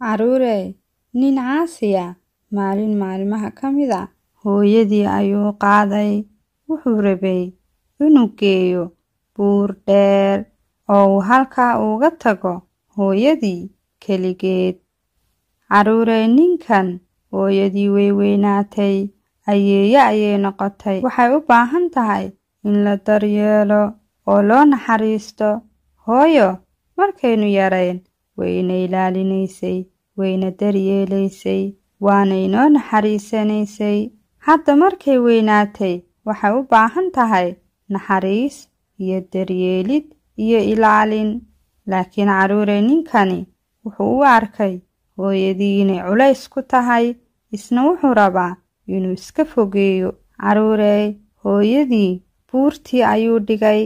Carruurey, nin caasiya maalin maalmaha ka mid a ah, hooyadii ayuu qaaday wuxuu rabay inuu geeyo buur dheer oo uu halkaa uga tago hooyadii keligeed carruurey ninkan hooyadii way weynaatay ayeeye ayay noqotay waxay u baahan tahay in la daryeelo oo loo naxariisto hooyo markaynu yarayn wayna ilaalinaysay wayna daryeelaysay waana inoo naxariisanaysay hadda markay weynaatay waxay u baahan tahay naxariis iyo daryeelid iyo ilaalin laakiin caruurey ninkani wuxuu u arkay hooyadii inay culays ku tahay isna wuxuu rabaa inuu iska fogeeyo carruurey hooyadii buurtii ayuu dhigay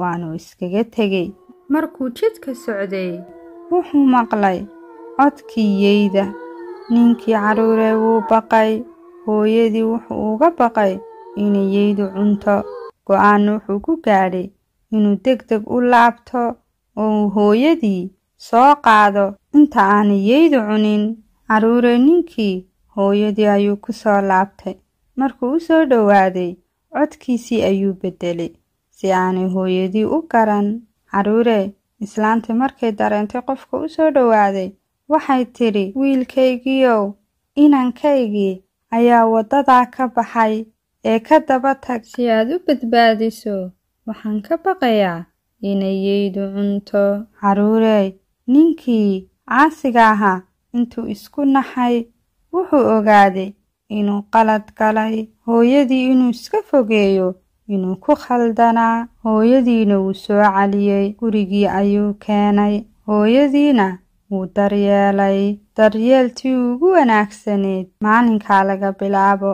waanuu iskaga tegay markuu jidka socday wuxuu maqlay codkiyeyda ninkii caruuree wuu baqay hooyadii wuxuu uga baqay inayeydu cunto go'aan wuxuu ku gaadhay inuu deg deg u laabto oo uu hooyadii soo qaado inta aanayeydu cunin caruuree ninkii hooyadii ayuu ku soo laabtay markuu u soo dhowaaday codkiisii ayuu beddelay si aanay hooyadii u garan carruuree islaantii markay dareentay qofka u soo dhowaaday waxay tidhi wiilkaygiiow inankaygii ayaa waddadaa ka baxay ee ka daba tag si aad u badbaadiso waxaan ka baqayaa inayaydu cunto carruurey ninkii caasiga ahaa intuu isku naxay wuxuu ogaaday inuu qalad galay hooyadii inuu iska fogeeyo inuu ku khaldanaa hooyadiina wuu soo caliyey gurigii ayuu keenay hooyadiina wuu daryeelay daryeeltii ugu wanaagsaneed maalinkaa laga bilaabo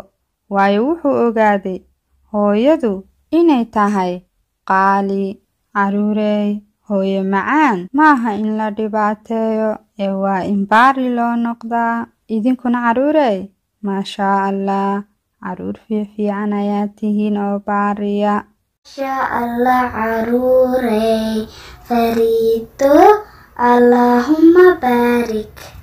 waayo wuxuu ogaaday hooyadu inay tahay qaali caruureey hooyo macaan maaha in la dhibaateeyo ee waa in baari loo noqdaa idinkuna caruurey maashaa allah arur fi fi anayatihi no paria noparia Allah arure Feritu Allahumma barik